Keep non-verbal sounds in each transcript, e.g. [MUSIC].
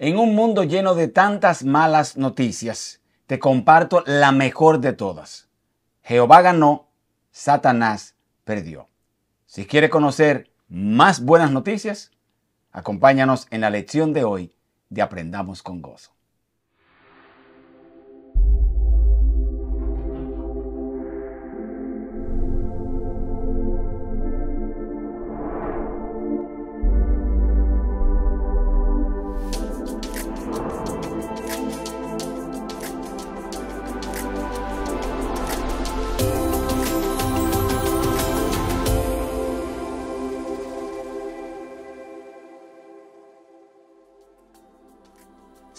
En un mundo lleno de tantas malas noticias, te comparto la mejor de todas. Jehová ganó, Satanás perdió. Si quieres conocer más buenas noticias, acompáñanos en la lección de hoy de Aprendamos con Gozo.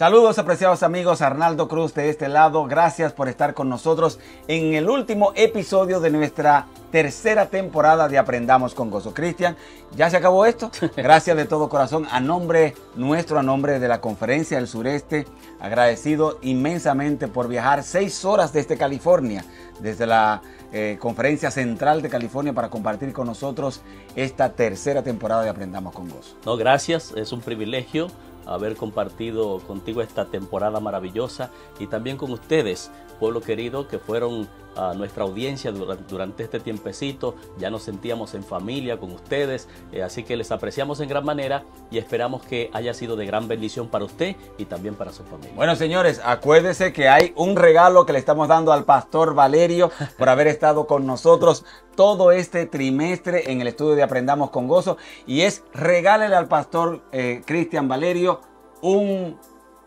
Saludos apreciados amigos, Arnaldo Cruz de este lado, gracias por estar con nosotros en el último episodio de nuestra tercera temporada de Aprendamos con Gozo. Cristian, ya se acabó esto. [LAUGHS] Gracias de todo corazón a nombre nuestro, a nombre de la Conferencia del Sureste, agradecido inmensamente por viajar seis horas desde California, desde la eh, Conferencia Central de California para compartir con nosotros esta tercera temporada de Aprendamos con Gozo. No, gracias, es un privilegio haber compartido contigo esta temporada maravillosa y también con ustedes, pueblo querido, que fueron a nuestra audiencia durante, este tiempecito. Ya nos sentíamos en familia con ustedes, eh, así que les apreciamos en gran manera y esperamos que haya sido de gran bendición para usted y también para su familia. Bueno, señores, acuérdese que hay un regalo que le estamos dando al pastor Valerio por haber estado con nosotros todo este trimestre en el estudio de Aprendamos con Gozo y es regálele al pastor eh, Cristian Valerio un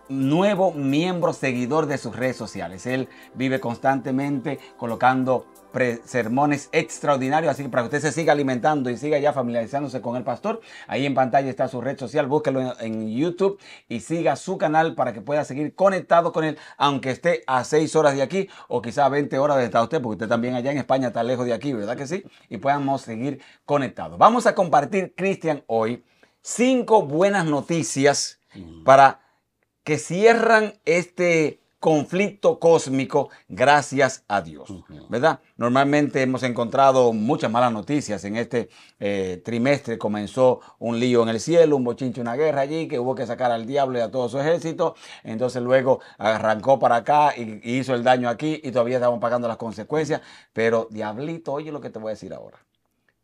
nuevo miembro seguidor de sus redes sociales. Él vive constantemente colocando sermones extraordinarios, así que para que usted se siga alimentando y siga ya familiarizándose con el pastor, ahí en pantalla está su red social, búsquelo en, YouTube y siga su canal para que pueda seguir conectado con él, aunque esté a 6 horas de aquí o quizá a 20 horas de estado usted, porque usted también allá en España está lejos de aquí, ¿verdad que sí? Y podamos seguir conectados. Vamos a compartir, Cristian, hoy cinco buenas noticias para que cierran este conflicto cósmico, gracias a Dios, ¿verdad? Normalmente hemos encontrado muchas malas noticias. En este eh, trimestre comenzó un lío en el cielo, un bochinche, una guerra allí, que hubo que sacar al diablo y a todo su ejército. Entonces luego arrancó para acá y, y hizo el daño aquí y todavía estamos pagando las consecuencias. Pero diablito, oye lo que te voy a decir ahora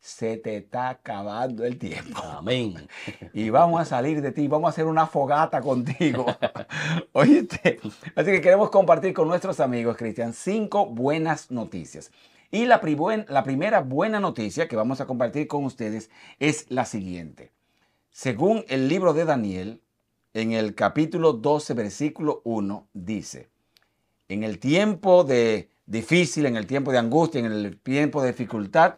se te está acabando el tiempo. Amén. [LAUGHS] Y vamos a salir de ti, vamos a hacer una fogata contigo. [LAUGHS] Oíste. Así que queremos compartir con nuestros amigos, Cristian, cinco buenas noticias. Y la, la primera buena noticia que vamos a compartir con ustedes es la siguiente. Según el libro de Daniel, en el capítulo 12, versículo 1, dice, en el tiempo de difícil, en el tiempo de angustia, en el tiempo de dificultad,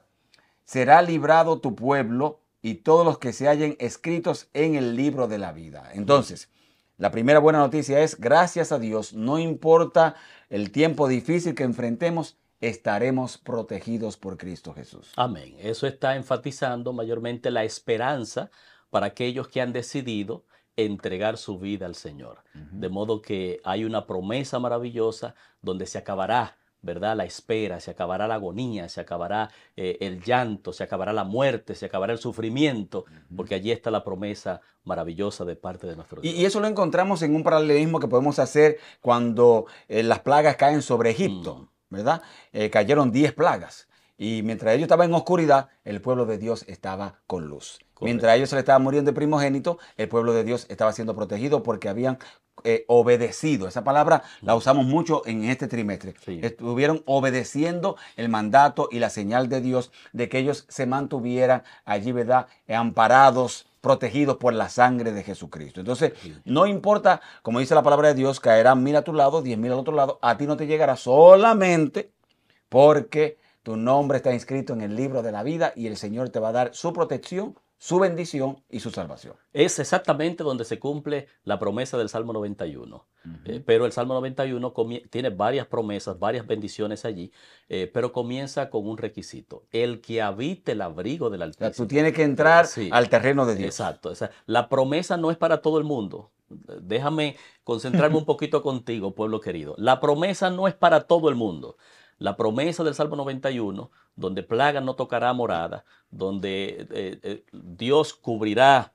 será librado tu pueblo y todos los que se hallen escritos en el libro de la vida. Entonces, la primera buena noticia es, gracias a Dios, no importa el tiempo difícil que enfrentemos, estaremos protegidos por Cristo Jesús. Amén. Eso está enfatizando mayormente la esperanza para aquellos que han decidido entregar su vida al Señor. De modo que hay una promesa maravillosa donde se acabará ¿verdad? La espera, se acabará la agonía, se acabará eh, el llanto, se acabará la muerte, se acabará el sufrimiento, porque allí está la promesa maravillosa de parte de nuestro Dios. Y, eso lo encontramos en un paralelismo que podemos hacer cuando eh, las plagas caen sobre Egipto, mm. ¿verdad? Eh, cayeron 10 plagas. Y mientras ellos estaban en oscuridad, el pueblo de Dios estaba con luz. Mientras ellos se le estaban muriendo de primogénito, el pueblo de Dios estaba siendo protegido porque habían eh, obedecido. Esa palabra la usamos mucho en este trimestre. Estuvieron obedeciendo el mandato y la señal de Dios de que ellos se mantuvieran allí, ¿verdad? amparados protegidos por la sangre de Jesucristo. Entonces, no importa, como dice la palabra de Dios, caerán mil a tu lado, diez mil al otro lado, a ti no te llegará solamente porque tu nombre está inscrito en el libro de la vida y el Señor te va a dar su protección su bendición y su salvación. Es exactamente donde se cumple la promesa del Salmo 91. Eh, pero el Salmo 91 tiene varias promesas, varias bendiciones allí, eh, pero comienza con un requisito, el que habite el abrigo del Altísimo. tú tienes que entrar al terreno de Dios. Exacto, la promesa no es para todo el mundo. Déjame concentrarme un poquito contigo, pueblo querido. La promesa no es para todo el mundo la promesa del Salmo 91, donde plaga no tocará morada, donde eh, eh, Dios cubrirá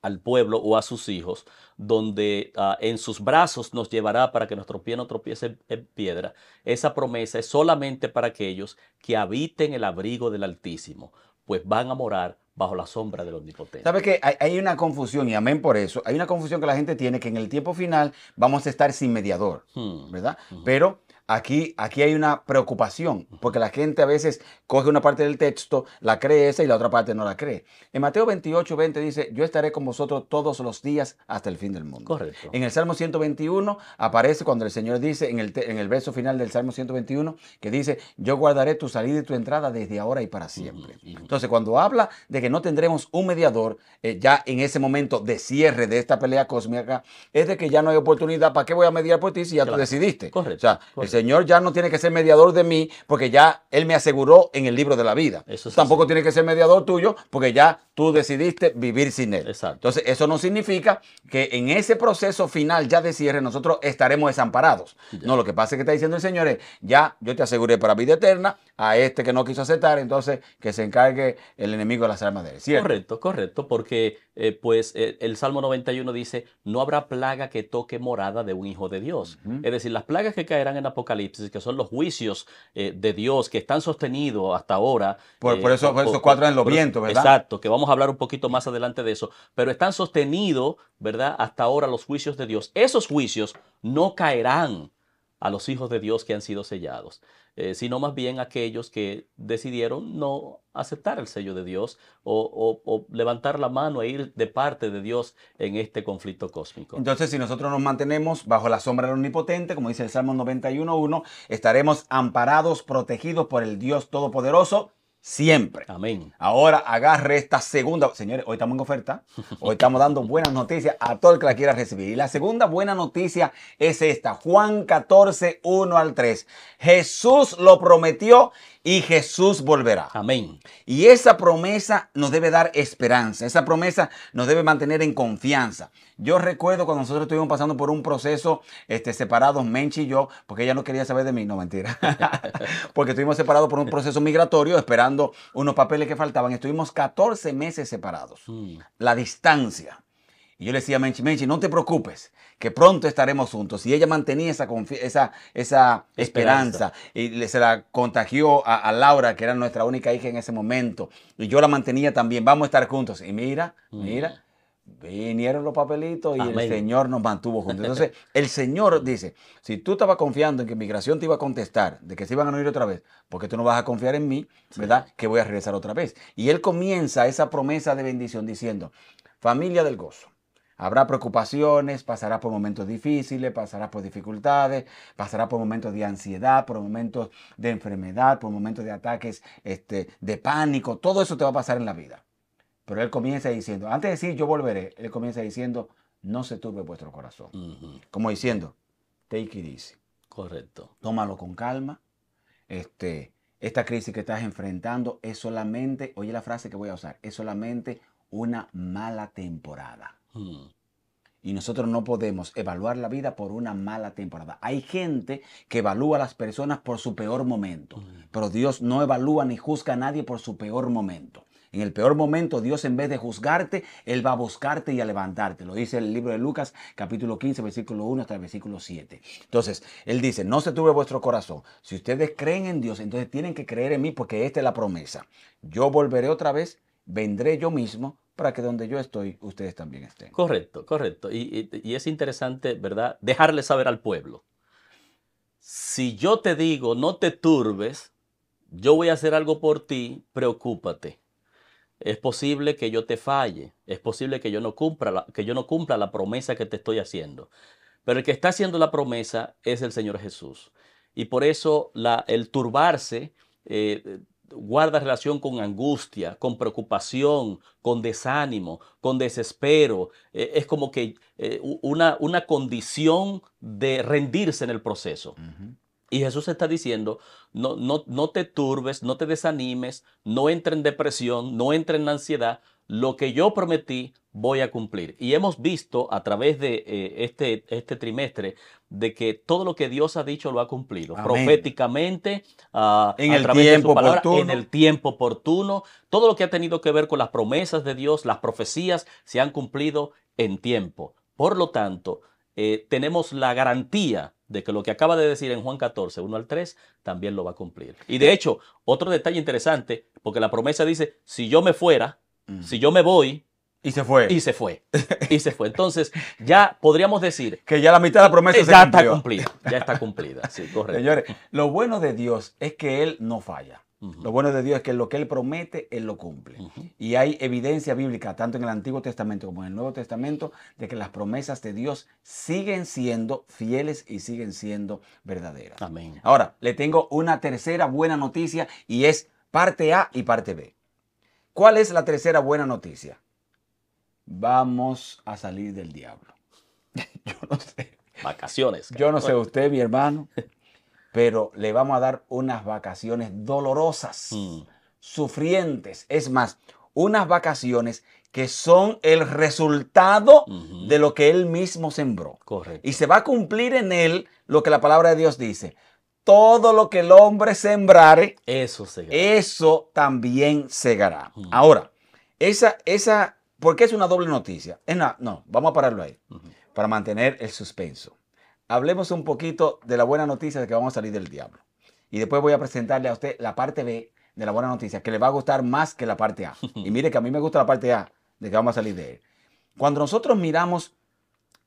al pueblo o a sus hijos, donde ah, en sus brazos nos llevará para que nuestro pie no tropiece en piedra. Esa promesa es solamente para aquellos que habiten el abrigo del Altísimo, pues van a morar bajo la sombra del Omnipotente. ¿Sabes qué? Hay, una confusión, y amén por eso, hay una confusión que la gente tiene, que en el tiempo final vamos a estar sin mediador, hmm. ¿verdad? Hmm. Pero Aquí, aquí hay una preocupación, porque la gente a veces coge una parte del texto, la cree esa y la otra parte no la cree. En Mateo 28, 20 dice, yo estaré con vosotros todos los días hasta el fin del mundo. Correcto. En el Salmo 121 aparece cuando el Señor dice, en el, en el verso final del Salmo 121, que dice, yo guardaré tu salida y tu entrada desde ahora y para siempre. Entonces, cuando habla de que no tendremos un mediador, eh, ya en ese momento de cierre de esta pelea cósmica, es de que ya no hay oportunidad, ¿para qué voy a mediar por ti si ya tú decidiste? Correcto. Señor ya no tiene que ser mediador de mí porque ya Él me aseguró en el libro de la vida. Eso es Tampoco tiene que ser mediador tuyo porque ya tú decidiste vivir sin Él. Exacto. Entonces, eso no significa que en ese proceso final ya de cierre nosotros estaremos desamparados. No, lo que pasa es que está diciendo el Señor es, ya yo te aseguré para vida eterna a este que no quiso aceptar, entonces que se encargue el enemigo de las almas de Él. Correcto, correcto, porque eh, pues eh, el Salmo 91 dice, no habrá plaga que toque morada de un hijo de Dios. Es decir, las plagas que caerán en Apocalipsis, que son los juicios eh, de Dios que están sostenidos hasta ahora. Por, eso, esos cuatro en los vientos, ¿verdad? Exacto, que vamos a hablar un poquito más adelante de eso. Pero están sostenidos, ¿verdad? Hasta ahora los juicios de Dios. Esos juicios no caerán a los hijos de Dios que han sido sellados, eh, sino más bien aquellos que decidieron no aceptar el sello de Dios o, levantar la mano e ir de parte de Dios en este conflicto cósmico. Entonces, si nosotros nos mantenemos bajo la sombra del Omnipotente, como dice el Salmo 91.1, estaremos amparados, protegidos por el Dios Todopoderoso siempre. Amén. Ahora agarre esta segunda. Señores, hoy estamos en oferta. Hoy estamos dando buenas noticias a todo el que la quiera recibir. Y la segunda buena noticia es esta. Juan 14, 1 al 3. Jesús lo prometió y Jesús volverá. Amén. Y esa promesa nos debe dar esperanza. Esa promesa nos debe mantener en confianza. Yo recuerdo cuando nosotros estuvimos pasando por un proceso este, separados, Menchi y yo, porque ella no quería saber de mí, no mentira, [LAUGHS] porque estuvimos separados por un proceso migratorio esperando unos papeles que faltaban. Estuvimos 14 meses separados. Mm. La distancia. Y yo le decía a Menchi, Menchi, no te preocupes, que pronto estaremos juntos. Y ella mantenía esa, esa esperanza. Y le, se la contagió a, Laura, que era nuestra única hija en ese momento. Y yo la mantenía también, vamos a estar juntos. Y mira, mira, mm. Vinieron los papelitos y el Señor nos mantuvo juntos. Entonces, [LAUGHS] el Señor dice, si tú estabas confiando en que migración te iba a contestar, de que se iban a ir otra vez, porque tú no vas a confiar en mí, ¿verdad? Que voy a regresar otra vez. Y Él comienza esa promesa de bendición diciendo, familia del gozo, Habrá preocupaciones, pasará por momentos difíciles, pasará por dificultades, pasará por momentos de ansiedad, por momentos de enfermedad, por momentos de ataques este, de pánico. Todo eso te va a pasar en la vida. Pero él comienza diciendo, antes de decir yo volveré, él comienza diciendo, no se turbe vuestro corazón. Como diciendo, take it easy. Correcto. Tómalo con calma. Este, esta crisis que estás enfrentando es solamente, oye la frase que voy a usar, es solamente una mala temporada. Y nosotros no podemos evaluar la vida por una mala temporada. Hay gente que evalúa a las personas por su peor momento, pero Dios no evalúa ni juzga a nadie por su peor momento. En el peor momento, Dios en vez de juzgarte, Él va a buscarte y a levantarte. Lo dice el libro de Lucas, capítulo 15, versículo 1 hasta el versículo 7. Entonces, Él dice, no se tuve vuestro corazón. Si ustedes creen en Dios, entonces tienen que creer en mí porque esta es la promesa. Yo volveré otra vez, vendré yo mismo para que donde yo estoy, ustedes también estén. Correcto, correcto. Y, y es interesante, ¿verdad? Dejarle saber al pueblo. Si yo te digo, no te turbes, yo voy a hacer algo por ti, preocúpate. Es posible que yo te falle, es posible que yo no cumpla la, que yo no cumpla la promesa que te estoy haciendo. Pero el que está haciendo la promesa es el Señor Jesús. Y por eso el turbarse eh, guarda relación con angustia, con preocupación, con desánimo, con desespero. Eh, es como que eh, una, una, condición de rendirse en el proceso. Y Jesús está diciendo, no, no, no te turbes, no te desanimes, no entre en depresión, no entre en ansiedad, lo que yo prometí voy a cumplir. Y hemos visto a través de eh, este, este trimestre de que todo lo que Dios ha dicho lo ha cumplido proféticamente, ah, en el tiempo en el tiempo oportuno. Todo lo que ha tenido que ver con las promesas de Dios, las profecías, se han cumplido en tiempo. Por lo tanto, eh, tenemos la garantía de que lo que acaba de decir en Juan 14, 1 al 3, también lo va a cumplir. Y de eh. hecho, otro detalle interesante, porque la promesa dice, si yo me fuera, si yo me voy, y se fue. Y se fue. [LAUGHS] Y se fue. Entonces, ya podríamos decir. Que ya la mitad de la promesa eh, ya está cumplida. Ya está [LAUGHS] cumplida. Sí, Señores, lo bueno de Dios es que Él no falla. Lo bueno de Dios es que lo que Él promete, Él lo cumple. Y hay evidencia bíblica, tanto en el Antiguo Testamento como en el Nuevo Testamento, de que las promesas de Dios siguen siendo fieles y siguen siendo verdaderas. Amén. Ahora, le tengo una tercera buena noticia y es parte A y parte B. ¿Cuál es la tercera buena noticia? Vamos a salir del diablo. [LAUGHS] Yo no sé. Vacaciones. Yo no sé usted, mi hermano, pero le vamos a dar unas vacaciones dolorosas, mm. sufrientes. Es más, unas vacaciones que son el resultado de lo que él mismo sembró. Correcto. Y se va a cumplir en él lo que la palabra de Dios dice. Todo lo que el hombre sembrare, eso, eso también segará. Ahora, esa, esa, porque es una doble noticia. no, vamos a pararlo ahí, para mantener el suspenso hablemos un poquito de la buena noticia de que vamos a salir del diablo. Y después voy a presentarle a usted la parte B de la buena noticia, que le va a gustar más que la parte A. [LAUGHS] Y mire que a mí me gusta la parte A, de que vamos a salir de él. Cuando nosotros miramos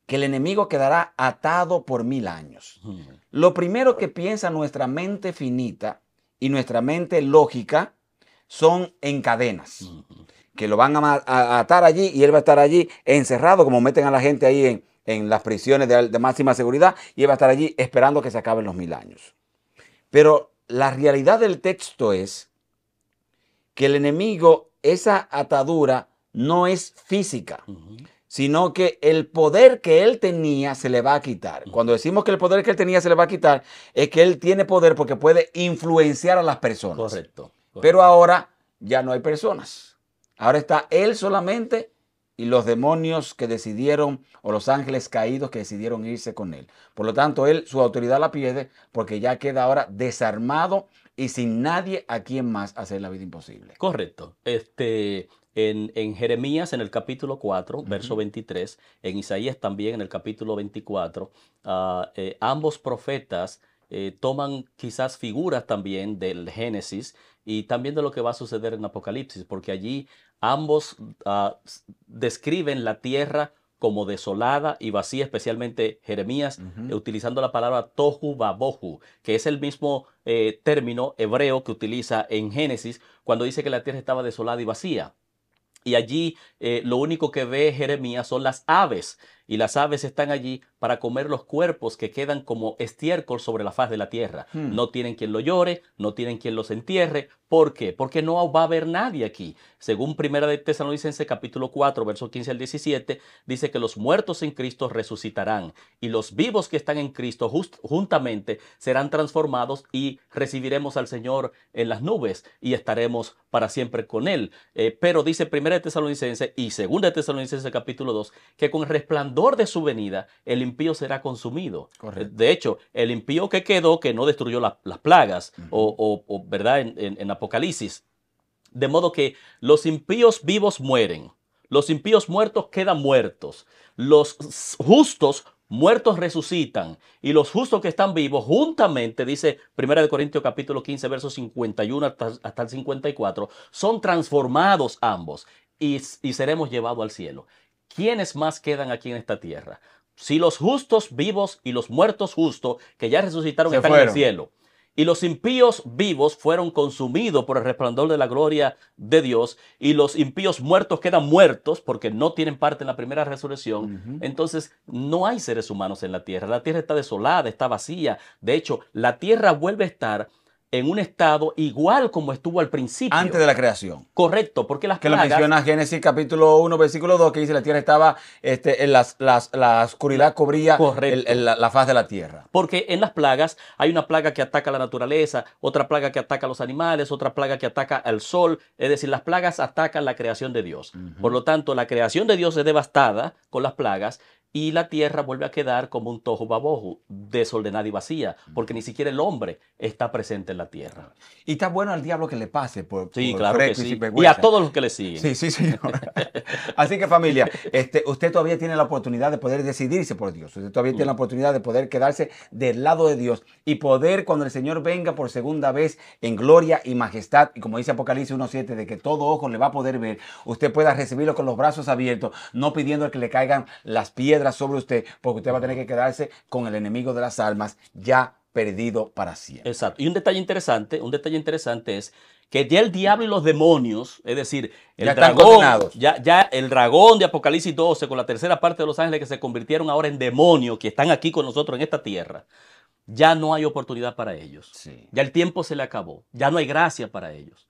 que el enemigo quedará atado por mil años, lo primero que piensa nuestra mente finita y nuestra mente lógica son en cadenas, que lo van a atar allí y él va a estar allí encerrado, como meten a la gente ahí en, en las prisiones de, máxima seguridad y va a estar allí esperando que se acaben los mil años. Pero la realidad del texto es que el enemigo, esa atadura no es física, sino que el poder que él tenía se le va a quitar. Cuando decimos que el poder que él tenía se le va a quitar, es que él tiene poder porque puede influenciar a las personas. correcto. Pero ahora ya no hay personas. Ahora está él solamente y los demonios que decidieron, o los ángeles caídos que decidieron irse con él. Por lo tanto, él su autoridad la pierde porque ya queda ahora desarmado y sin nadie a quien más hacer la vida imposible. Correcto. Este, en, Jeremías, en el capítulo 4, verso 23, en Isaías también, en el capítulo 24, ah, eh, ambos profetas eh, toman quizás figuras también del Génesis y también de lo que va a suceder en Apocalipsis, porque allí Ambos ah, describen la tierra como desolada y vacía, especialmente Jeremías, utilizando la palabra tohu babohu, que es el mismo eh, término hebreo que utiliza en Génesis cuando dice que la tierra estaba desolada y vacía. Y allí eh, lo único que ve Jeremías son las aves y las aves están allí para comer los cuerpos que quedan como estiércol sobre la faz de la tierra. Hmm. No tienen quien lo llore, no tienen quien los entierre. ¿Por qué? Porque no va a haber nadie aquí. Según Primera de Tesalonicense capítulo 4, verso 15 al 17, dice que los muertos en Cristo resucitarán y los vivos que están en Cristo juntamente serán transformados y recibiremos al Señor en las nubes y estaremos para siempre con Él. Eh, pero dice Primera de Tesalonicense y Segunda de Tesalonicense capítulo 2 que con resplandor de su venida, el impío será consumido. De hecho, el impío que quedó, que no destruyó las plagas, o, ¿verdad? En, Apocalipsis. De modo que los impíos vivos mueren, los impíos muertos quedan muertos, los justos muertos resucitan y los justos que están vivos juntamente, dice 1 Corintios capítulo 15, versos 51 hasta, el 54, son transformados ambos. Y, y, seremos llevados al cielo. ¿quiénes más quedan aquí en esta tierra? Si los justos vivos y los muertos justos, que ya resucitaron, están en el cielo. Y los impíos vivos fueron consumidos por el resplandor de la gloria de Dios. Y los impíos muertos quedan muertos porque no tienen parte en la primera resurrección. Entonces, no hay seres humanos en la tierra. La tierra está desolada, está vacía. De hecho, la tierra vuelve a estar en un estado igual como estuvo al principio. Antes de la creación. Correcto, porque las plagas... Que lo menciona Génesis capítulo 1, versículo 2, que dice la tierra estaba, este, en las, la oscuridad cubría la, faz de la tierra. Porque en las plagas hay una plaga que ataca a la naturaleza, otra plaga que ataca a los animales, otra plaga que ataca al sol. Es decir, las plagas atacan la creación de Dios. Por lo tanto, la creación de Dios es devastada con las plagas y la tierra vuelve a quedar como un tojo babojo, desordenada y vacía, porque ni siquiera el hombre está presente en la tierra. Y está bueno al diablo que le pase por, sí, y, a todos los que le siguen. Sí, sí, [LAUGHS] Así que familia, este, usted todavía tiene la oportunidad de poder decidirse por Dios. Usted todavía tiene la oportunidad de poder quedarse del lado de Dios y poder cuando el Señor venga por segunda vez en gloria y majestad, y como dice Apocalipsis 1.7, de que todo ojo le va a poder ver, usted pueda recibirlo con los brazos abiertos, no pidiendo que le caigan las piedras sobre usted, porque usted va a tener que quedarse con el enemigo de las almas ya perdido para siempre. Exacto. Y un detalle interesante, un detalle interesante es que ya el diablo y los demonios, es decir, el dragón, ya, ya, el dragón de Apocalipsis 12 con la tercera parte de los ángeles que se convirtieron ahora en demonios que están aquí con nosotros en esta tierra, ya no hay oportunidad para ellos. Ya el tiempo se le acabó, ya no hay gracia para ellos,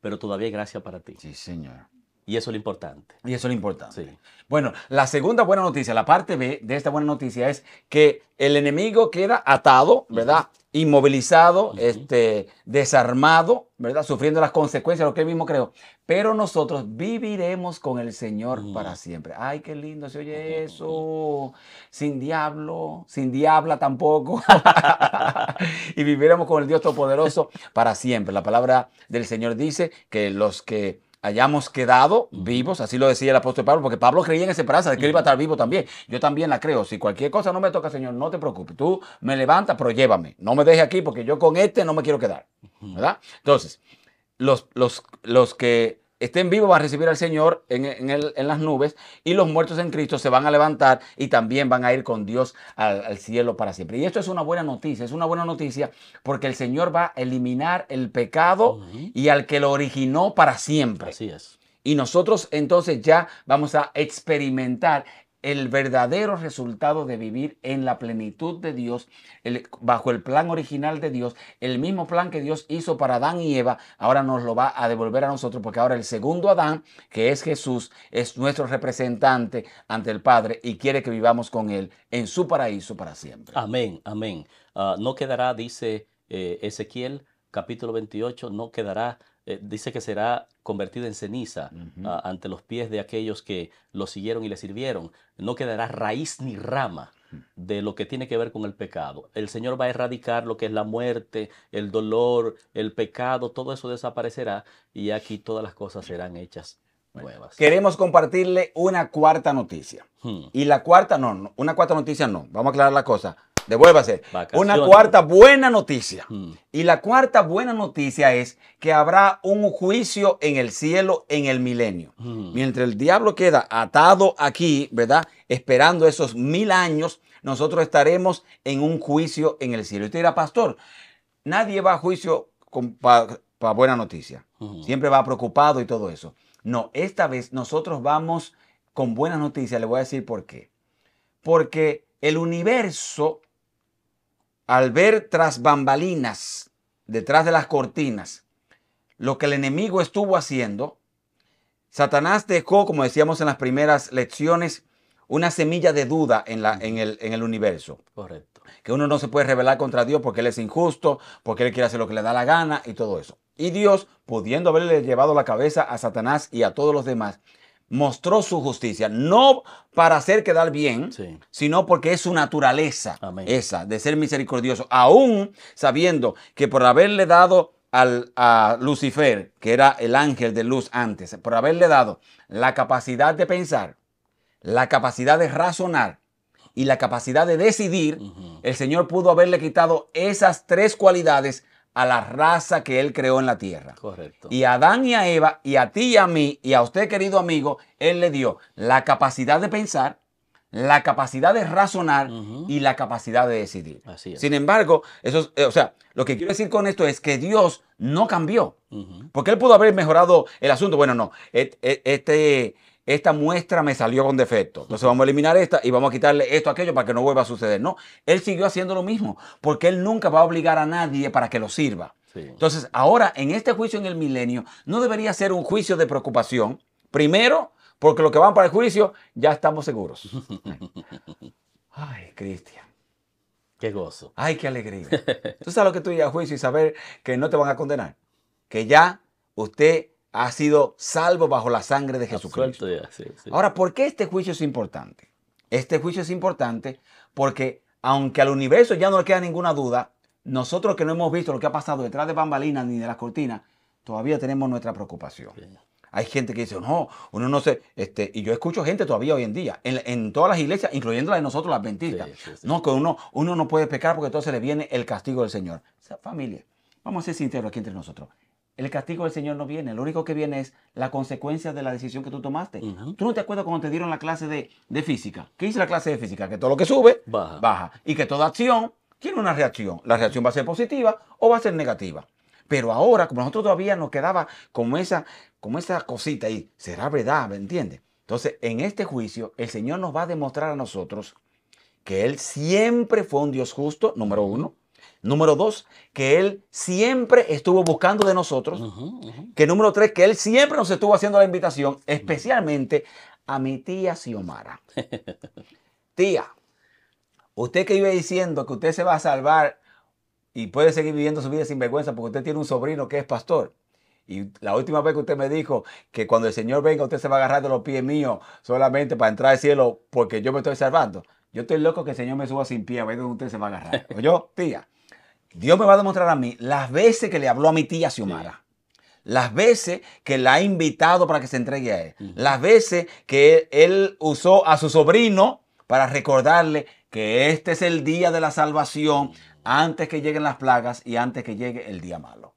pero todavía hay gracia para ti. Sí, Señor. Y eso es lo importante. Y eso es lo importante. Bueno, la segunda buena noticia, la parte B de esta buena noticia es que el enemigo queda atado, ¿verdad? Inmovilizado, este, desarmado, ¿verdad? Sufriendo las consecuencias, lo que él mismo creó. Pero nosotros viviremos con el Señor para siempre. Ay, qué lindo se oye eso. Sin diablo, sin diabla tampoco. [LAUGHS] y viviremos con el Dios Todopoderoso para siempre. La palabra del Señor dice que los que hayamos quedado vivos, así lo decía el apóstol Pablo, porque Pablo creía en esa esperanza de que él iba a estar vivo también. Yo también la creo. Si cualquier cosa no me toca, Señor, no te preocupes. Tú me levantas, pero llévame. No me dejes aquí porque yo con este no me quiero quedar. ¿Verdad? Entonces, los, los, los que estén vivos va a recibir al Señor en, las nubes y los muertos en Cristo se van a levantar y también van a ir con Dios al, cielo para siempre. Y esto es una buena noticia, es una buena noticia porque el Señor va a eliminar el pecado y al que lo originó para siempre. Así es. Y nosotros entonces ya vamos a experimentar el verdadero resultado de vivir en la plenitud de Dios, bajo el plan original de Dios, el mismo plan que Dios hizo para Adán y Eva, ahora nos lo va a devolver a nosotros, porque ahora el segundo Adán, que es Jesús, es nuestro representante ante el Padre y quiere que vivamos con Él en su paraíso para siempre. Amén, amén. Ah, no quedará, dice eh, Ezequiel capítulo 28, no quedará eh, dice que será convertido en ceniza ah, ante los pies de aquellos que lo siguieron y le sirvieron. No quedará raíz ni rama de lo que tiene que ver con el pecado. El Señor va a erradicar lo que es la muerte, el dolor, el pecado, todo eso desaparecerá y aquí todas las cosas serán hechas nuevas. Queremos compartirle una cuarta noticia. Hmm. Y la cuarta, no, una cuarta noticia no, vamos a aclarar la cosa. Devuélvase. Una cuarta buena noticia. Mm. Y la cuarta buena noticia es que habrá un juicio en el cielo en el milenio. Mm. Mientras el diablo queda atado aquí, ¿verdad? Esperando esos mil años, nosotros estaremos en un juicio en el cielo. Y usted dirá, pastor, nadie va a juicio para buena noticia. Mm. Siempre va preocupado y todo eso. No, esta vez nosotros vamos con buenas noticias. Le voy a decir por qué. Porque el universo al ver tras bambalinas, detrás de las cortinas, lo que el enemigo estuvo haciendo, Satanás dejó, como decíamos en las primeras lecciones, una semilla de duda en, la, en, el, el universo. Correcto. Que uno no se puede rebelar contra Dios porque Él es injusto, porque Él quiere hacer lo que le da la gana y todo eso. Y Dios, pudiendo haberle llevado la cabeza a Satanás y a todos los demás, mostró su justicia, no para hacer quedar bien, sino porque es su naturaleza esa de ser misericordioso, aún sabiendo que por haberle dado al, a Lucifer, que era el ángel de luz antes, por haberle dado la capacidad de pensar, la capacidad de razonar y la capacidad de decidir, el Señor pudo haberle quitado esas tres cualidades a la raza que Él creó en la tierra. Correcto. Y a Adán y a Eva, y a ti y a mí, y a usted, querido amigo, Él le dio la capacidad de pensar, la capacidad de razonar y la capacidad de decidir. Así es. Sin embargo, eso, eh, o sea, lo que quiero decir con esto es que Dios no cambió. Porque Él pudo haber mejorado el asunto. Bueno, no, e, este, esta muestra me salió con defecto. Entonces vamos a eliminar esta y vamos a quitarle esto, aquello, para que no vuelva a suceder. No, él siguió haciendo lo mismo, porque él nunca va a obligar a nadie para que lo sirva. Entonces, ahora, en este juicio en el milenio, no debería ser un juicio de preocupación. Primero, porque lo que van para el juicio, ya estamos seguros. [LAUGHS] Ay, Cristian. Qué gozo. Ay, qué alegría. [LAUGHS] Tú sabes lo que tú ir a juicio y saber que no te van a condenar. Que ya usted ha sido salvo bajo la sangre de Jesucristo. Ahora, ¿por qué este juicio es importante? Este juicio es importante porque aunque al universo ya no le queda ninguna duda, nosotros que no hemos visto lo que ha pasado detrás de bambalinas ni de las cortinas, todavía tenemos nuestra preocupación. Hay gente que dice, no, uno no se... Este, y yo escucho gente todavía hoy en día, en, todas las iglesias, incluyendo la de nosotros, las adventistas. No, que uno, uno no puede pecar porque entonces le viene el castigo del Señor. O familia, vamos a ser sinceros aquí entre nosotros. El castigo del Señor no viene. Lo único que viene es la consecuencia de la decisión que tú tomaste. ¿Tú no te acuerdas cuando te dieron la clase de, física? ¿Qué dice la clase de física? Que todo lo que sube, baja. baja. Y que toda acción tiene una reacción. La reacción va a ser positiva o va a ser negativa. Pero ahora, como nosotros todavía nos quedaba como esa, como esa cosita ahí, será verdad, ¿me entiendes? Entonces, en este juicio, el Señor nos va a demostrar a nosotros que Él siempre fue un Dios justo, número uno. Número dos, que Él siempre estuvo buscando de nosotros. Que número tres, que Él siempre nos estuvo haciendo la invitación, especialmente a mi tía Xiomara. [LAUGHS] tía, usted que iba diciendo que usted se va a salvar y puede seguir viviendo su vida sin vergüenza porque usted tiene un sobrino que es pastor. Y la última vez que usted me dijo que cuando el Señor venga usted se va a agarrar de los pies míos solamente para entrar al cielo porque yo me estoy salvando. Yo estoy loco que el Señor me suba sin pie a ver dónde usted se va a agarrar. yo, tía, Dios me va a demostrar a mí las veces que le habló a mi tía Xiomara. Las veces que la ha invitado para que se entregue a él. Las veces que él, usó a su sobrino para recordarle que este es el día de la salvación antes que lleguen las plagas y antes que llegue el día malo.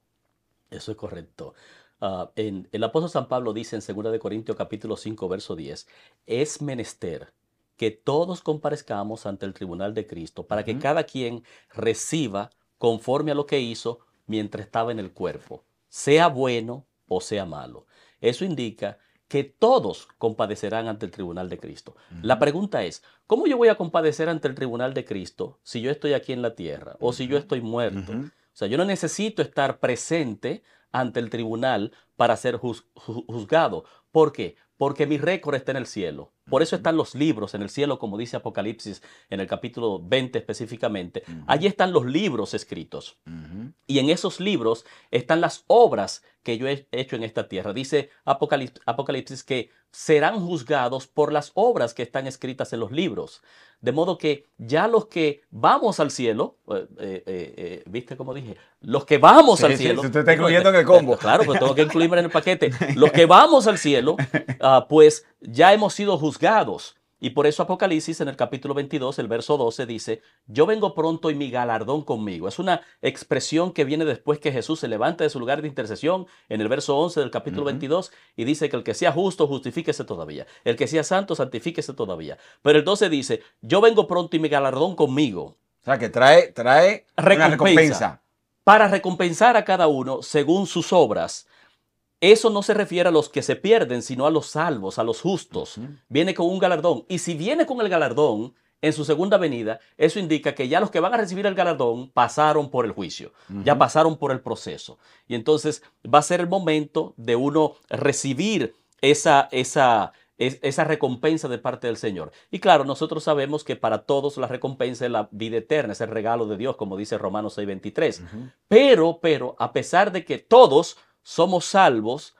Eso es correcto. Ah, en, el apóstol San Pablo dice en 2 Corintios capítulo 5, verso 10, es menester que todos comparezcamos ante el tribunal de Cristo para que cada quien reciba conforme a lo que hizo mientras estaba en el cuerpo, sea bueno o sea malo. Eso indica que todos compadecerán ante el tribunal de Cristo. La pregunta es, ¿cómo yo voy a compadecer ante el tribunal de Cristo si yo estoy aquí en la tierra o si yo estoy muerto? O sea, yo no necesito estar presente ante el tribunal para ser juzgado. ¿Por qué? Porque mi récord está en el cielo. Por eso están los libros en el cielo, como dice Apocalipsis en el capítulo 20 específicamente. Allí están los libros escritos. Y en esos libros están las obras que yo he hecho en esta tierra. Dice Apocalipsis, que serán juzgados por las obras que están escritas en los libros. De modo que ya los que vamos al cielo, eh, eh, eh, ¿viste cómo dije? Los que vamos al cielo. Usted está incluyendo en el combo. Claro, pues tengo que incluirme en el paquete. [LAUGHS] Los que vamos al cielo, ah, pues ya hemos sido juzgados. Y por eso Apocalipsis en el capítulo 22, el verso 12 dice, yo vengo pronto y mi galardón conmigo. Es una expresión que viene después que Jesús se levanta de su lugar de intercesión en el verso 11 del capítulo 22 y dice que el que sea justo, justifíquese todavía. El que sea santo, santifíquese todavía. Pero el 12 dice, yo vengo pronto y mi galardón conmigo. O sea, que trae, trae una recompensa. Para recompensar a cada uno según sus obras. Eso no se refiere a los que se pierden, sino a los salvos, a los justos. Viene con un galardón. Y si viene con el galardón en su segunda venida, eso indica que ya los que van a recibir el galardón pasaron por el juicio, ya pasaron por el proceso. Y entonces va a ser el momento de uno recibir esa, esa, esa recompensa de parte del Señor. Y claro, nosotros sabemos que para todos la recompensa es la vida eterna, es el regalo de Dios, como dice Romanos 6:23. Pero, pero, a pesar de que todos somos salvos,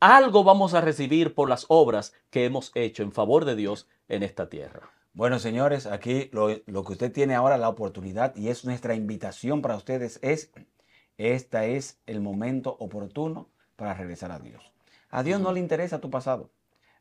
algo vamos a recibir por las obras que hemos hecho en favor de Dios en esta tierra. Bueno, señores, aquí lo, que usted tiene ahora la oportunidad y es nuestra invitación para ustedes es, este es el momento oportuno para regresar a Dios. A Dios no le interesa tu pasado.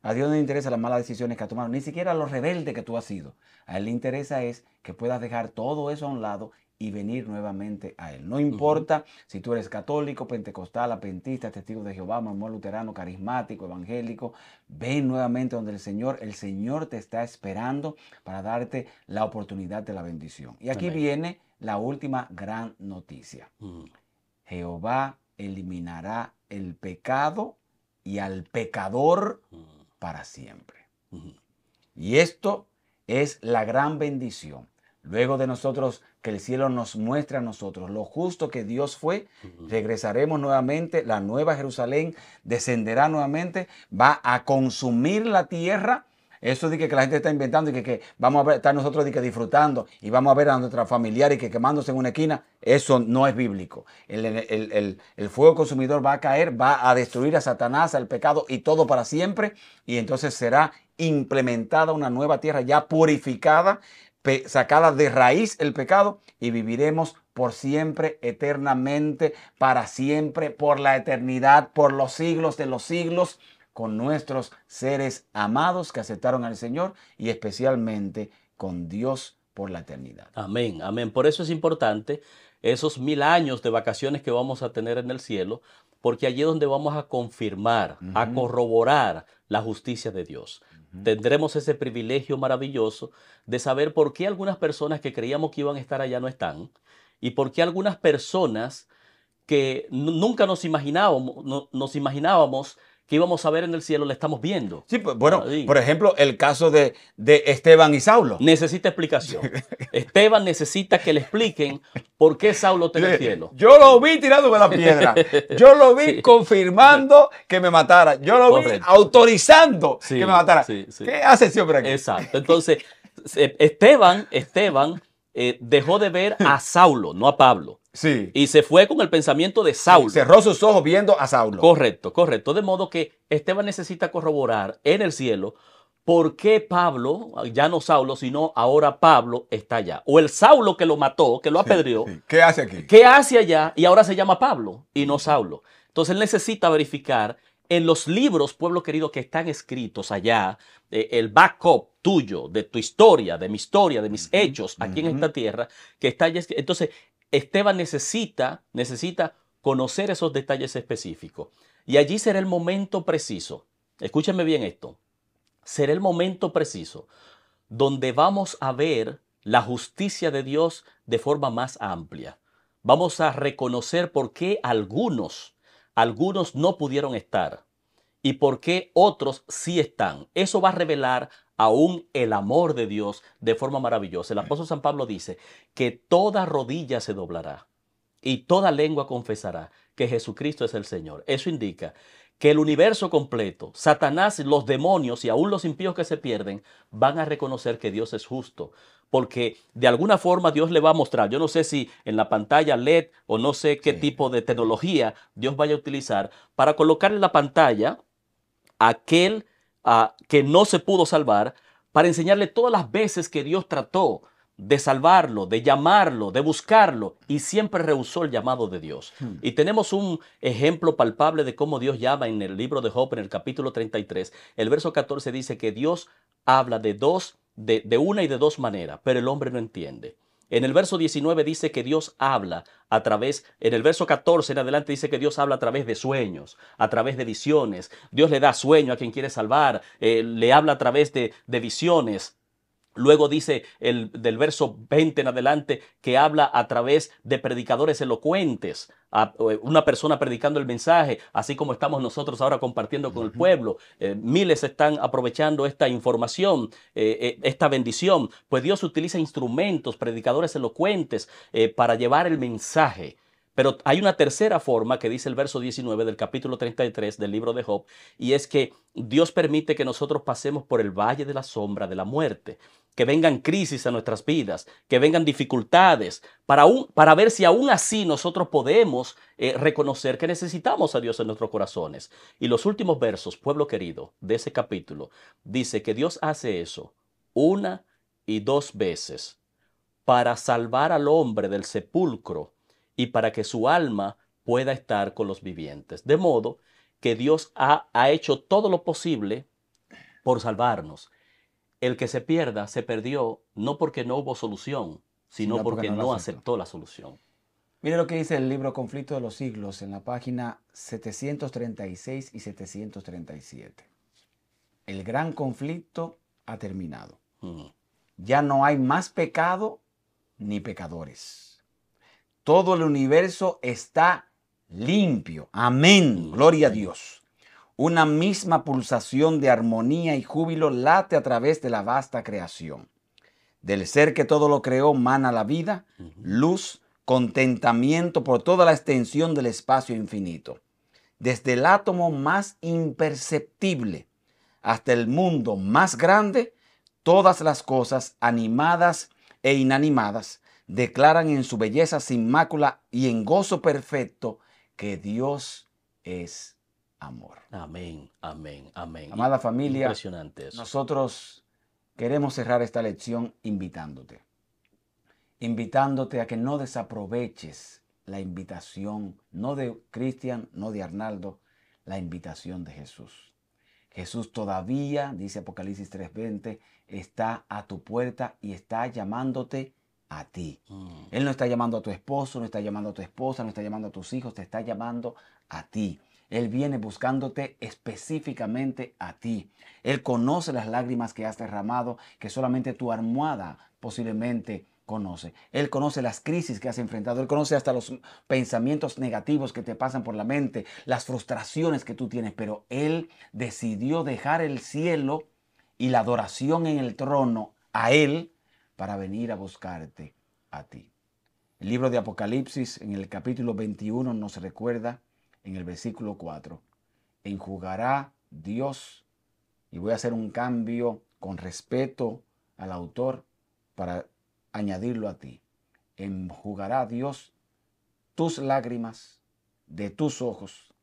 A Dios no le interesa las malas decisiones que has tomado, ni siquiera los rebelde que tú has sido. A Él le interesa es que puedas dejar todo eso a un lado y venir nuevamente a Él. No importa si tú eres católico, pentecostal, apentista, testigo de Jehová, mamón luterano, carismático, evangélico, ven nuevamente donde el Señor, el Señor te está esperando para darte la oportunidad de la bendición. Y aquí viene la última gran noticia. Mm. Jehová eliminará el pecado y al pecador mm. para siempre. Y esto es la gran bendición Luego de nosotros, que el cielo nos muestre a nosotros lo justo que Dios fue, regresaremos nuevamente, la nueva Jerusalén descenderá nuevamente, va a consumir la tierra. Eso de que, la gente está inventando y que, vamos a ver, estar nosotros de que disfrutando y vamos a ver a nuestra familiar y que quemándose en una esquina, eso no es bíblico. El, el, fuego consumidor va a caer, va a destruir a Satanás, al pecado y todo para siempre. Y entonces será implementada una nueva tierra ya purificada sacada de raíz el pecado y viviremos por siempre, eternamente, para siempre, por la eternidad, por los siglos de los siglos, con nuestros seres amados que aceptaron al Señor y especialmente con Dios por la eternidad. Amén, amén. Por eso es importante esos mil años de vacaciones que vamos a tener en el cielo, porque allí es donde vamos a confirmar, a corroborar la justicia de Dios. Tendremos ese privilegio maravilloso de saber por qué algunas personas que creíamos que iban a estar allá no están y por qué algunas personas que nunca nos imaginábamos, nos imaginábamos que íbamos a ver en el cielo Le estamos viendo. Sí, pues, bueno, por ejemplo, el caso de, Esteban y Saulo. Necesita explicación. [LAUGHS] Esteban necesita que le expliquen por qué Saulo está en el eh, cielo. Yo lo vi tirando la piedra. [LAUGHS] Yo lo vi confirmando que me matara. Yo lo vi autorizando que me matara. ¿Qué hace siempre aquí? Exacto. Entonces, eh, Esteban, Esteban eh, dejó de ver a Saulo, no a Pablo. Y se fue con el pensamiento de Saulo. Cerró sus ojos viendo a Saulo. Correcto, correcto. De modo que Esteban necesita corroborar en el cielo por qué Pablo, ya no Saulo, sino ahora Pablo está allá. O el Saulo que lo mató, que lo apedreó. ¿Qué hace aquí? ¿Qué hace allá? Y ahora se llama Pablo y no Saulo. Entonces él necesita verificar en los libros, pueblo querido, que están escritos allá, eh, el backup tuyo, de tu historia, de mi historia, de mis hechos aquí en esta tierra, que está allá. Entonces, Esteban necesita, necesita conocer esos detalles específicos. Y allí será el momento preciso. Escúcheme bien esto. Será el momento preciso donde vamos a ver la justicia de Dios de forma más amplia. Vamos a reconocer por qué algunos, algunos no pudieron estar y por qué otros sí están. Eso va a revelar aún el amor de Dios de forma maravillosa. El apóstol San Pablo dice que toda rodilla se doblará y toda lengua confesará que Jesucristo es el Señor. Eso indica que el universo completo, Satanás, los demonios y aún los impíos que se pierden, van a reconocer que Dios es justo. Porque de alguna forma Dios le va a mostrar, yo no sé si en la pantalla LED o no sé qué tipo de tecnología Dios vaya a utilizar para colocar en la pantalla aquel Ah, que no se pudo salvar, para enseñarle todas las veces que Dios trató de salvarlo, de llamarlo, de buscarlo, y siempre rehusó el llamado de Dios. Hmm. Y tenemos un ejemplo palpable de cómo Dios llama en el libro de Job, en el capítulo 33. El verso 14 dice que Dios habla de dos, de una y de dos maneras, pero el hombre no entiende. En el verso 19 dice que Dios habla a través, en el verso 14 en adelante dice que Dios habla a través de sueños, a través de visiones. Dios le da sueño a quien quiere salvar, eh, le habla a través de, de visiones. Luego dice el, del verso 20 en adelante que habla a través de predicadores elocuentes, eh, una persona predicando el mensaje, así como estamos nosotros ahora compartiendo con el pueblo. Eh, miles están aprovechando esta información, eh, esta bendición. Pues Dios utiliza instrumentos, predicadores elocuentes para llevar el mensaje. Pero hay una tercera forma que dice el verso 19 del capítulo 33 del libro de Job, y es que Dios permite que nosotros pasemos por el valle de la sombra de la muerte que vengan crisis a nuestras vidas, que vengan dificultades, para, para ver si aún así nosotros podemos eh, reconocer que necesitamos a Dios en nuestros corazones. Y los últimos versos, pueblo querido, de ese capítulo, dice que Dios hace eso una y dos veces para salvar al hombre del sepulcro y para que su alma pueda estar con los vivientes. De modo que Dios ha hecho todo lo posible por salvarnos el que se pierda se perdió no porque no hubo solución, sino, porque, no, aceptó. la solución. Mire lo que dice el libro Conflicto de los Siglos en la página 736 y 737. El gran conflicto ha terminado. Mm. Ya no hay más pecado ni pecadores. Todo el universo está limpio. Amén. Mm. Gloria a Dios. Una misma pulsación de armonía y júbilo late a través de la vasta creación. Del ser que todo lo creó mana la vida, luz, contentamiento por toda la extensión del espacio infinito. Desde el átomo más imperceptible hasta el mundo más grande, todas las cosas animadas e inanimadas declaran en su belleza sin mácula y en gozo perfecto que Dios es amor. Amén, amén, amén. Amada familia, Impresionante nosotros queremos cerrar esta lección invitándote. Invitándote a que no desaproveches la invitación, no de Cristian, no de Arnaldo, la invitación de Jesús. Jesús todavía, dice Apocalipsis 3:20, está a tu puerta y está llamándote a ti. Mm. Él no está llamando a tu esposo, no está llamando a tu esposa, no está llamando a tus hijos, te está llamando a ti. Él viene buscándote específicamente a ti. Él conoce las lágrimas que has derramado, que solamente tu almohada posiblemente conoce. Él conoce las crisis que has enfrentado. Él conoce hasta los pensamientos negativos que te pasan por la mente, las frustraciones que tú tienes. Pero Él decidió dejar el cielo y la adoración en el trono a Él para venir a buscarte a ti. El libro de Apocalipsis en el capítulo 21 nos recuerda en el versículo 4, enjugará Dios, y voy a hacer un cambio con respeto al autor para añadirlo a ti, enjugará Dios tus lágrimas de tus ojos,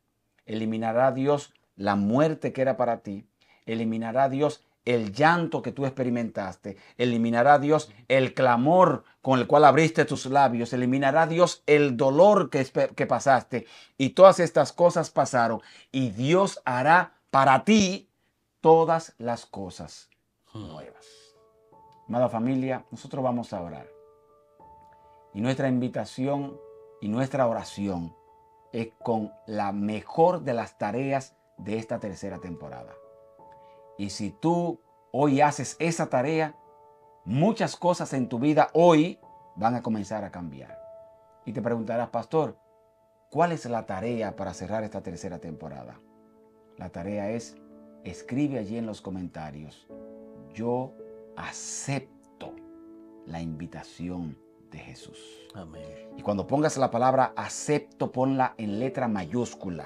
eliminará Dios la muerte que era para ti, eliminará Dios el llanto que tú experimentaste. Eliminará Dios el clamor con el cual abriste tus labios. Eliminará Dios el dolor que, que pasaste. Y todas estas cosas pasaron. Y Dios hará para ti todas las cosas nuevas. Amada familia, nosotros vamos a orar. Y nuestra invitación y nuestra oración es con la mejor de las tareas de esta tercera temporada. Y si tú hoy haces esa tarea, muchas cosas en tu vida hoy van a comenzar a cambiar. Y te preguntarás, pastor, ¿cuál es la tarea para cerrar esta tercera temporada? La tarea es, escribe allí en los comentarios, yo acepto la invitación de Jesús. Y cuando pongas la palabra acepto, ponla en letra mayúscula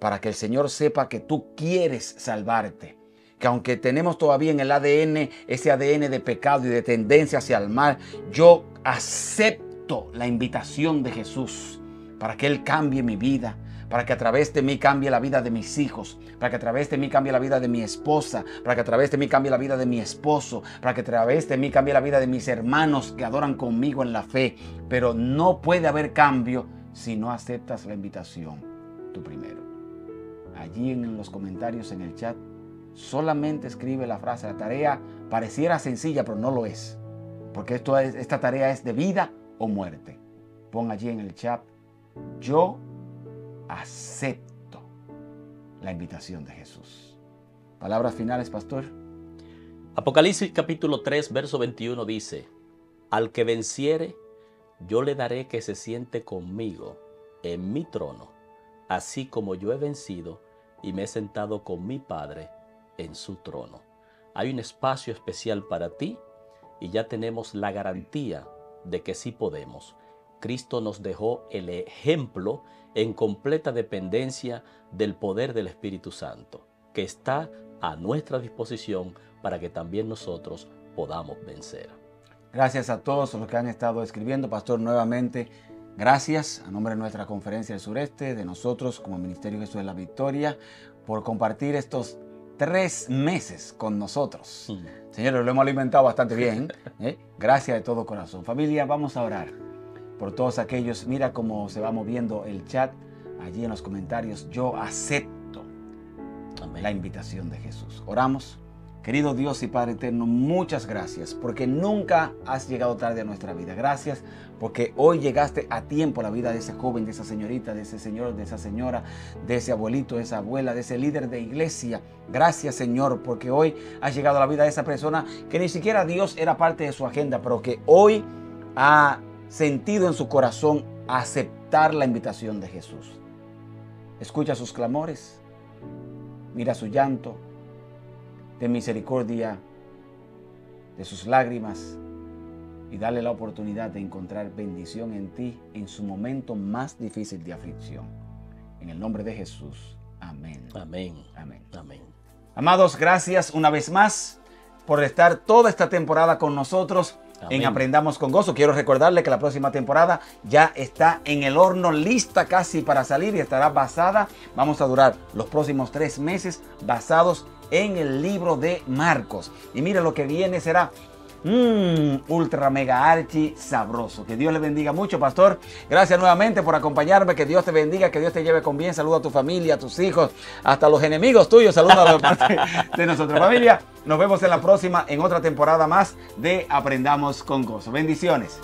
para que el Señor sepa que tú quieres salvarte que aunque tenemos todavía en el ADN ese ADN de pecado y de tendencia hacia el mal, yo acepto la invitación de Jesús para que Él cambie mi vida, para que a través de mí cambie la vida de mis hijos, para que a través de mí cambie la vida de mi esposa, para que a través de mí cambie la vida de mi esposo, para que a través de mí cambie la vida de mis hermanos que adoran conmigo en la fe. Pero no puede haber cambio si no aceptas la invitación tú primero. Allí en los comentarios, en el chat, Solamente escribe la frase. La tarea pareciera sencilla, pero no lo es. Porque esto esta tarea es de vida o muerte. Pon allí en el chat, yo acepto la invitación de Jesús. Palabras finales, pastor. Apocalipsis capítulo 3, verso 21 dice, al que venciere, yo le daré que se siente conmigo en mi trono, así como yo he vencido y me he sentado con mi Padre en su trono. Hay un espacio especial para ti y ya tenemos la garantía de que sí podemos. Cristo nos dejó el ejemplo en completa dependencia del poder del Espíritu Santo, que está a nuestra disposición para que también nosotros podamos vencer. Gracias a todos los que han estado escribiendo, Pastor, nuevamente. Gracias a nombre de nuestra Conferencia del Sureste, de nosotros como Ministerio Jesús de la Victoria, por compartir estos tres meses con nosotros. Señores, lo hemos alimentado bastante bien. [LAUGHS] ¿eh? Gracias de todo corazón. Familia, vamos a orar por todos aquellos. Mira cómo se va moviendo el chat allí en los comentarios. Yo acepto la invitación de Jesús. Oramos. Querido Dios y Padre Eterno, muchas gracias porque nunca has llegado tarde a nuestra vida. Gracias porque hoy llegaste a tiempo a la vida de ese joven, de esa señorita, de ese señor, de esa señora, de ese abuelito, de esa abuela, de ese líder de iglesia. Gracias Señor porque hoy has llegado a la vida de esa persona que ni siquiera Dios era parte de su agenda, pero que hoy ha sentido en su corazón aceptar la invitación de Jesús. Escucha sus clamores, mira su llanto de misericordia de sus lágrimas y darle la oportunidad de encontrar bendición en ti en su momento más difícil de aflicción. En el nombre de Jesús. Amén. Amén. Amén. Amados, gracias una vez más por estar toda esta temporada con nosotros. en Aprendamos con Gozo. Quiero recordarle que la próxima temporada ya está en el horno, lista casi para salir y estará basada. Vamos a durar los próximos tres meses basados en el libro de Marcos. Y mira lo que viene será Mmm, ultra mega archi sabroso. Que Dios le bendiga mucho, pastor. Gracias nuevamente por acompañarme. Que Dios te bendiga, que Dios te lleve con bien. Saluda a tu familia, a tus hijos, hasta los enemigos tuyos. Saludos la [LAUGHS] parte de nuestra familia. Nos vemos en la próxima, en otra temporada más de Aprendamos con Gozo. Bendiciones.